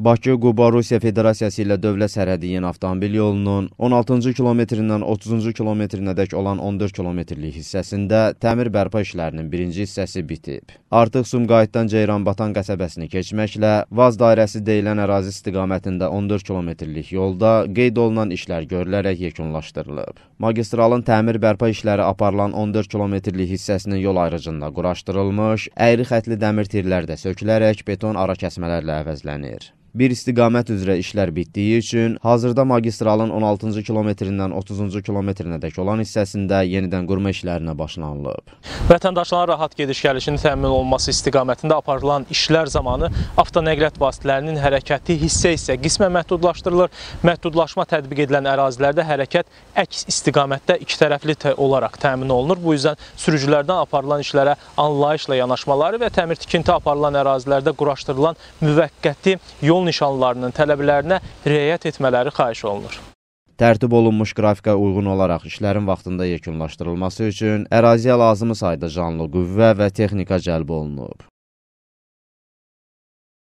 Bakı-Quba Rusiya Federasiyası ilə dövlət sərhədi yeni avtomobil yolunun 16-cı kilometrindən 30-cu kilometrinədək olan 14 kilometrlik hissəsində təmir bərpa işlərinin birinci hissəsi bitib. Artıq Sumqayıtdan Ceyranbatan qəsəbəsini keçməklə Vaz dairəsi deyilən ərazi istiqamətində 14 kilometrlik yolda qeyd olunan işlər görülərək yekunlaşdırılıb. Magistralın təmir bərpa işləri aparılan 14 kilometrlik hissəsinin yol ayrıcında quraşdırılmış, əyri xətli dəmir tirlər də sökülərək beton arakəsmələrlə əvəzlənir. Bir istiqamət üzrə işlər bitdiyi üçün hazırda magistralın 16-cı kilometrindən 30-cu kilometrinədək olan hissəsində yenidən qurma işlərinə başlanılıb. Vətəndaşların rahat gediş-gəlişinin təmin olunması istiqamətində aparılan işlər zamanı avtonəqliyyat vasitələrinin hərəkəti hissə isə qismən məhdudlaşdırılır. Məhdudlaşma tətbiq edilən ərazilərdə hərəkət əks istiqamətdə iki tərəfli olaraq təmin olunur. Bu yüzdən sürücülərdən aparılan işlərə anlayışla yanaşmaları və təmir tikinti aparılan ərazilərdə quraşdırılan müvəqqəti yol yol nişanlarının tələblərinə riayət etmələri xahiş olunur. Tərtib olunmuş qrafika uyğun olaraq işlərin vaxtında yekunlaşdırılması üçün əraziyə lazımı sayda canlı qüvvə və texnika cəlb olunub.